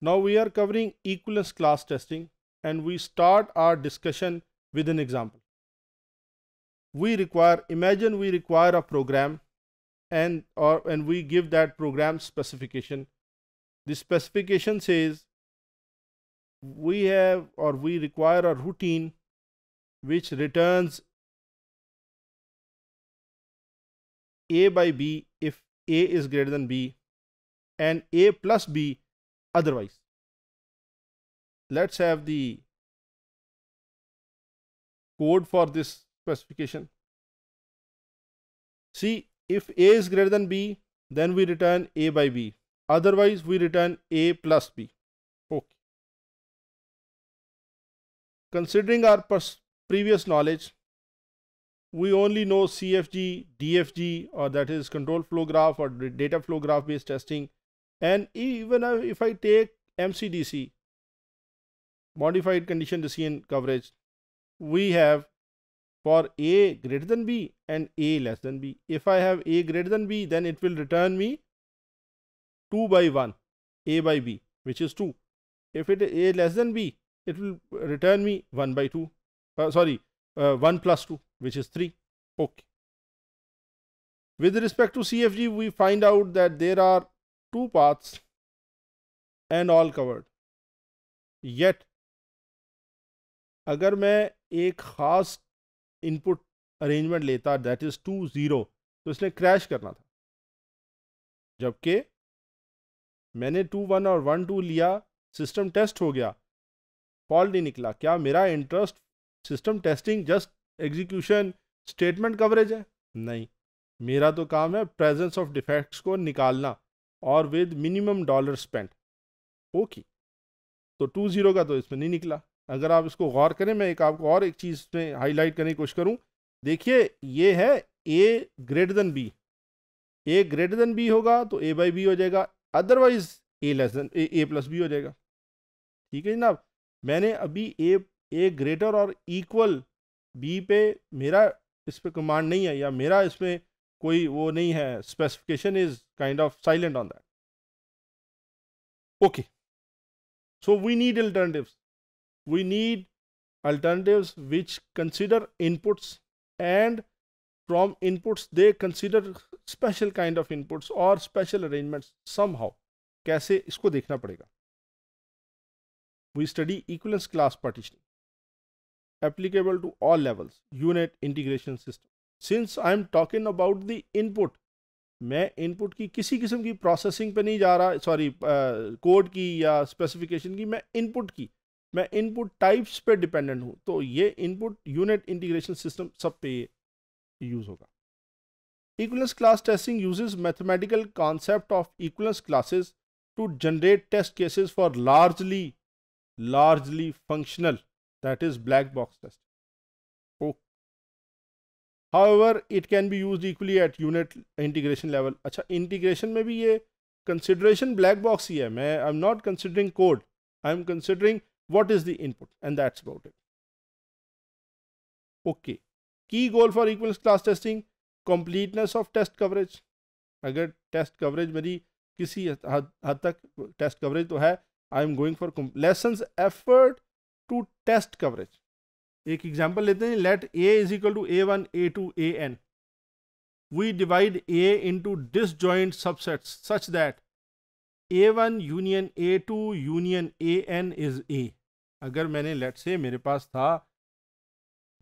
Now we are covering equivalence class testing and we start our discussion with an example. We require, imagine we require a program and or and we give that program specification. The specification says we have or we require a routine which returns a by b if a is greater than b and a plus b otherwise. Let's have the code for this specification. See, if A is greater than B, then we return A by B. Otherwise, we return A plus B. Okay. Considering our previous knowledge, we only know CFG, DFG, or that is control flow graph or data flow graph based testing and even if I take MCDC modified condition decision coverage we have for a greater than b and a less than b if I have a greater than b then it will return me 2 by 1 a by b which is 2 if it is a less than b it will return me 1 by 2 uh, sorry uh, 1 plus 2 which is 3 okay with respect to CFG we find out that there are two paths and all covered. Yet, अगर मैं एक ख़ास input arrangement लेता that is two zero तो इसने crash करना था जबकि मैंने टू वन और वन टू लिया सिस्टम टेस्ट हो गया फॉल्ट नहीं निकला क्या मेरा interest system testing just execution statement coverage है नहीं मेरा तो काम है प्रेजेंस ऑफ डिफेक्ट्स को निकालना और with minimum dollar spend okay तो टू ज़ीरो का तो इसमें नहीं निकला अगर आप इसको गौर करें मैं एक आपको और एक चीज़ में हाईलाइट करने की कोशिश करूँ देखिए ये है A greater than B A greater than B होगा तो ए बाई बी हो जाएगा otherwise A less than A plus B हो जाएगा ठीक है जनाब मैंने अभी ए ए ग्रेटर और इक्वल बी पे मेरा इस पर कमांड नहीं है या मेरा इसमें कोई वो नहीं है specification is kind of silent on that okay so we need alternatives we need alternatives which consider inputs and from inputs they consider special kind of inputs और स्पेशल अरेंजमेंट्स सम हाउ कैसे इसको देखना पड़ेगा we study equivalence class partitioning applicable to all levels unit integration system since I am talking about the input मैं input की किसी किस्म की प्रोसेसिंग पे नहीं जा रहा सॉरी कोड uh, की या स्पेसिफिकेशन की मैं इनपुट की मैं इनपुट टाइप्स पे डिपेंडेंट हूँ तो ये इनपुट यूनिट इंटीग्रेशन सिस्टम सब पे यूज़ होगा equivalence class testing uses mathematical concept of equivalence classes to generate test cases for largely largely functional that is black box test okay however it can be used equally at unit integration level अच्छा integration में भी ये consideration black box ही है मैं I'm not considering code I'm considering what is the input and that's about it okay key goal for equivalence class testing completeness of test coverage अगर test coverage मेरी किसी हद हद तक test coverage तो है I am going for lessons effort to test coverage एक example लेते हैं let A is equal to A one A two A N we divide A into disjoint subset such that A one union A two union A N is A अगर मैंने late से मेरे पास था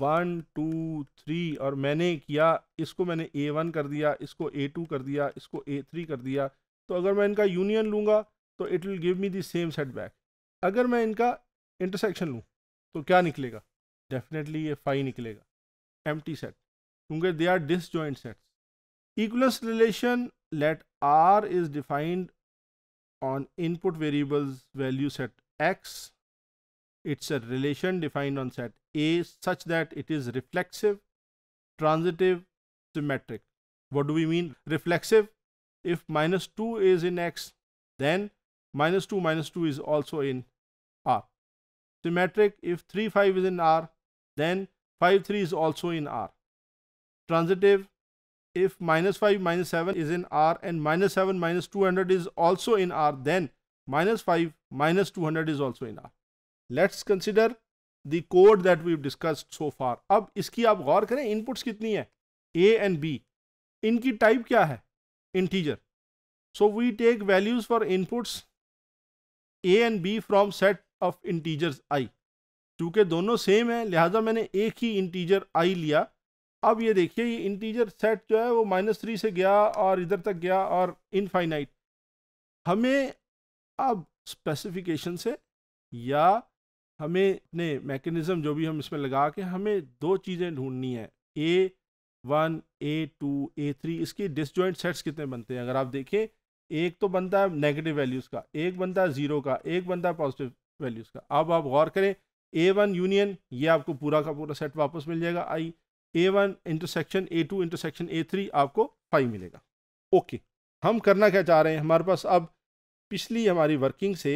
one two three और मैंने किया इसको मैंने ए वन कर दिया इसको ए टू कर दिया इसको ए थ्री कर दिया तो अगर मैं इनका यूनियन लूँगा तो it will give me the same set back अगर मैं इनका इंटरसेक्शन लूँ तो क्या निकलेगा डेफिनेटली ये फाइव निकलेगा एम टी सेट क्योंकि they are disjoint sets equivalence relation let R is defined on input variable value set X it's a relation defined on set A such that it is reflexive transitive symmetric what do we mean reflexive if minus two is in X then minus two minus two is also in R symmetric if three five is in R Then 5, 3 is also in R. Transitive, if minus 5, minus 7 is in R and minus 7, minus 200 is also in R, then minus 5, minus 200 is also in R. Let's consider the code that we've discussed so far. ab iski aap gaur kare inputs kitni hai A and B. inki type kya hai integer so we take values for inputs A and B from set of integers I. चूँकि दोनों same है लिहाजा मैंने एक ही integer आई लिया अब ये देखिए ये इंटीजर सेट जो है वो माइनस थ्री से गया और इधर तक गया और इनफाइनाइट हमें अब स्पेसिफिकेशन से या हमें अपने मैकेनिज़्म जो भी हम इसमें लगा के हमें दो चीज़ें ढूंढनी है A one A two A three इसके डिसजॉइंट सेट्स कितने बनते हैं अगर आप देखें एक तो बनता है नेगेटिव वैल्यूज़ का एक बनता है ज़ीरो का एक बनता है पॉजिटिव वैल्यूज़ का अब आप गौर करें ए वन यूनियन ये आपको पूरा का पूरा सेट वापस मिल जाएगा I A one intersection A two intersection A three आपको फाइव मिलेगा ओके हम करना क्या चाह रहे हैं हमारे पास अब पिछली हमारी वर्किंग से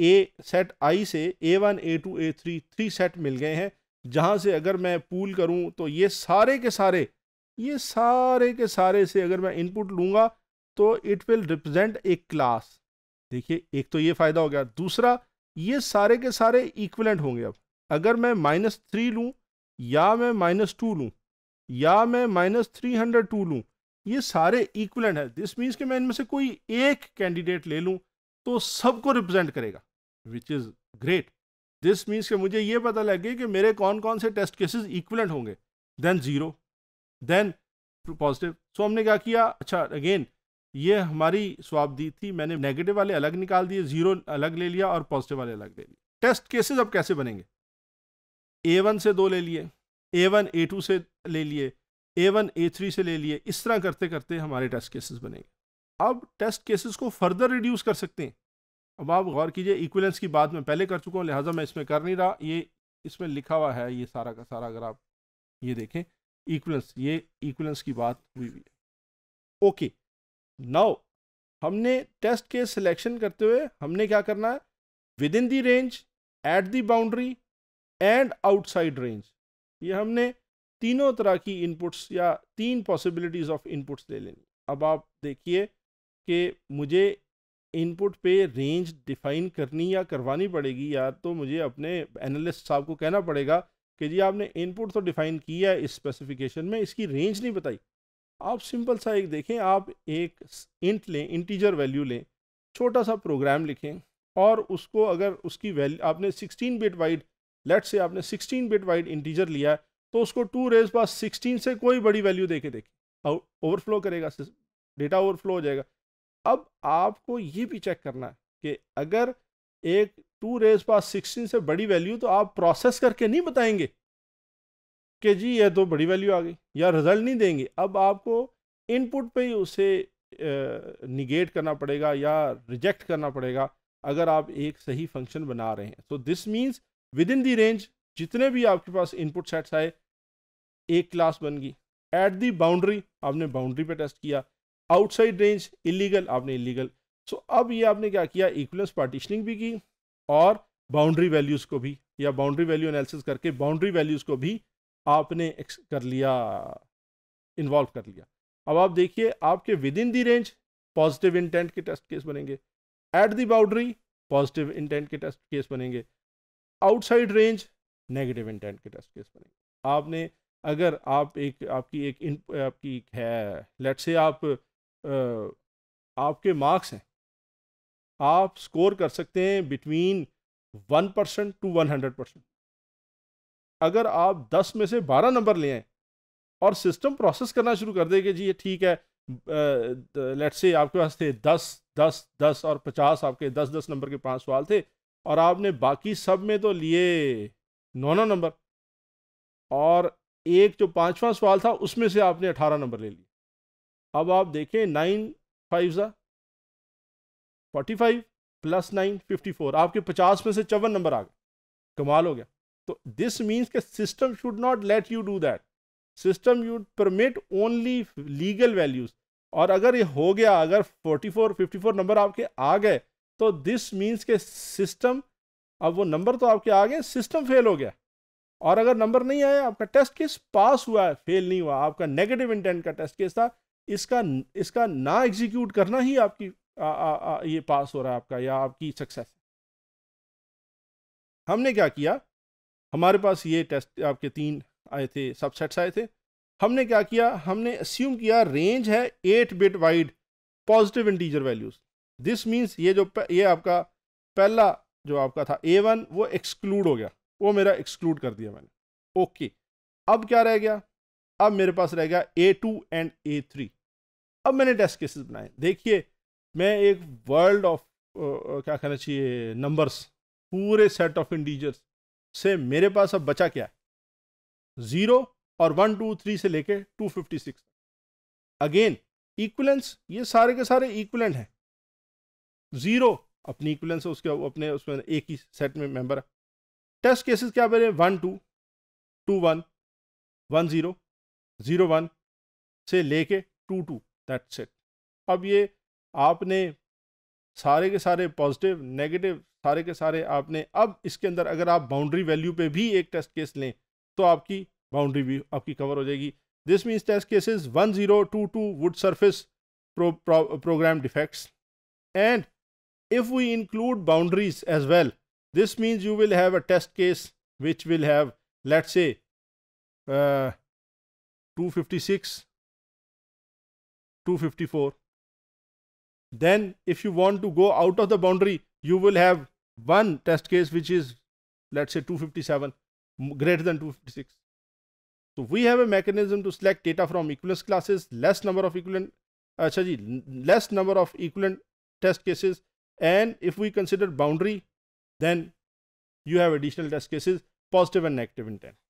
ए सेट आई से A one A two A three three set मिल गए हैं जहाँ से अगर मैं पूल करूँ तो ये सारे के सारे ये सारे के सारे से अगर मैं इनपुट लूँगा तो it will represent a class देखिए एक तो ये फ़ायदा हो गया दूसरा ये सारे के सारे इक्वलेंट होंगे अब अगर मैं माइनस थ्री लूँ या मैं माइनस टू लूँ या मैं माइनस थ्री हंड्रेड टू लूँ ये सारे इक्वलेंट है दिस मीन्स कि मैं इनमें से कोई एक कैंडिडेट ले लूँ तो सबको रिप्रेजेंट करेगा which is great this means कि मुझे ये पता लगे कि मेरे कौन कौन से टेस्ट केसेस इक्वलेंट होंगे then zero then positive so हमने क्या किया अच्छा अगेन ये हमारी स्वाब दी थी मैंने नेगेटिव वाले अलग निकाल दिए जीरो अलग ले लिया और पॉजिटिव वाले अलग ले लिए टेस्ट केसेस अब कैसे बनेंगे ए वन से दो ले लिए ए वन ए टू से ले लिए ए वन ए थ्री से ले लिए इस तरह करते करते हमारे टेस्ट केसेस बनेंगे अब टेस्ट केसेस को फर्दर रिड्यूस कर सकते हैं अब आप गौर कीजिए इक्वलेंस की बात मैं पहले कर चुका हूँ लिहाजा मैं इसमें कर नहीं रहा ये इसमें लिखा हुआ है ये सारा का सारा अगर आप ये देखें इक्वलेंस ये इक्वलेंस की बात हुई हुई है ओके okay. नाउ हमने टेस्ट के सिलेक्शन करते हुए हमने क्या करना है within the range at the boundary and outside range ये हमने तीनों तरह की इनपुट्स या तीन पॉसिबिलिटीज़ ऑफ इनपुट्स ले लेनी अब आप देखिए कि मुझे इनपुट पे रेंज डिफाइन करनी या करवानी पड़ेगी या तो मुझे अपने एनालिस्ट साहब को कहना पड़ेगा कि जी आपने इनपुट तो डिफाइन किया है इस स्पेसिफिकेशन में इसकी रेंज नहीं बताई आप सिंपल सा एक देखें आप एक इंट लें इंटीजर वैल्यू लें छोटा सा प्रोग्राम लिखें और उसको अगर उसकी वैल्यू आपने 16 बिट वाइड लेट से आपने 16 बिट वाइड इंटीजर लिया है तो उसको टू रेज पास सिक्सटीन से कोई बड़ी वैल्यू दे के देखें ओवरफ्लो करेगा डेटा ओवरफ्लो हो जाएगा अब आपको ये भी चेक करना है कि अगर एक टू रेज पास सिक्सटीन से बड़ी वैल्यू तो आप प्रोसेस करके नहीं बताएंगे कि जी यह तो बड़ी वैल्यू आ गई या रिज़ल्ट नहीं देंगे अब आपको इनपुट पे ही उसे निगेट करना पड़ेगा या रिजेक्ट करना पड़ेगा अगर आप एक सही फंक्शन बना रहे हैं तो this means within the range जितने भी आपके पास इनपुट सेट्स आए एक क्लास बन गई एट दी बाउंड्री आपने बाउंड्री पे टेस्ट किया आउटसाइड रेंज इलीगल आपने इलीगल सो so, अब ये आपने क्या किया इक्वलेंस पार्टिशनिंग भी की और बाउंड्री वैल्यूज़ को भी या बाउंड्री वैल्यू एनालिसिस करके बाउंड्री वैल्यूज़ को भी आपने कर लिया इन्वॉल्व कर लिया अब आप देखिए आपके within the range positive intent के टेस्ट केस बनेंगे at the boundary positive intent के टेस्ट केस बनेंगे आउटसाइड रेंज नेगेटिव इंटेंट के टेस्ट केस बनेंगे आपने अगर आप एक आपकी एक इन, आपकी है लेट से आप आ, आपके मार्क्स हैं आप स्कोर कर सकते हैं between one percent to one hundred percent अगर आप 10 में से 12 नंबर ले आए और सिस्टम प्रोसेस करना शुरू कर दे कि जी ये ठीक है लेट से आपके पास थे 10 10 10 और 50 आपके 10 10 नंबर के पांच सवाल थे और आपने बाकी सब में तो लिए नौ नौ नंबर और एक जो पांचवा सवाल था उसमें से आपने अठारह नंबर ले लिए अब आप देखें नाइन फाइव ज़ा forty five plus nine fifty four आपके पचास में से चौवन नंबर आ गए कमाल हो गया तो दिस मीन्स के system should not let you do that system you permit only legal values और अगर ये हो गया अगर 44 54 नंबर आपके आ गए तो दिस मीन्स के सिस्टम अब वो नंबर तो आपके आ गए सिस्टम फेल हो गया और अगर नंबर नहीं आया आपका टेस्ट केस पास हुआ है फेल नहीं हुआ आपका नेगेटिव इंटेंट का टेस्ट केस था इसका इसका ना एग्जीक्यूट करना ही आपकी आ, आ, आ, ये पास हो रहा है आपका या आपकी सक्सेस हमने क्या किया हमारे पास ये टेस्ट आपके तीन आए थे सबसेट्स आए थे हमने क्या किया हमने अस्यूम किया रेंज है eight bit wide positive integer values this means ये जो ये आपका पहला जो आपका था ए वन वो एक्सक्लूड हो गया वो मेरा एक्सक्लूड कर दिया मैंने ओके okay. अब क्या रह गया अब मेरे पास रह गया A two and A three अब मैंने टेस्ट केसेस बनाए देखिए मैं एक वर्ल्ड ऑफ क्या कहना चाहिए नंबर्स पूरे सेट ऑफ इंटीजर्स से मेरे पास अब बचा क्या जीरो और वन टू थ्री से लेके two fifty six again equivalence ये सारे के सारे इक्वलेंट हैं जीरो अपनी इक्वलेंस है उसके अपने उसमें एक ही सेट में मेंबर है टेस्ट केसेस क्या मेरे one two two one one zero zero one से लेके टू टू दैट सेट अब ये आपने सारे के सारे पॉजिटिव नेगेटिव सारे के सारे आपने अब इसके अंदर अगर आप बाउंड्री वैल्यू पे भी एक टेस्ट केस लें तो आपकी बाउंड्री भी आपकी कवर हो जाएगी this means test cases to would surface program defects and if we include boundaries as well this means you will have a test case which will have let say two fifty six two fifty four then if you want to go out of the boundary you will have one test case which is let's say 257 greater than 256 so we have a mechanism to select data from equivalence classes less number of equivalent uh, sorry, less number of equivalent test cases and if we consider boundary then you have additional test cases positive and negative in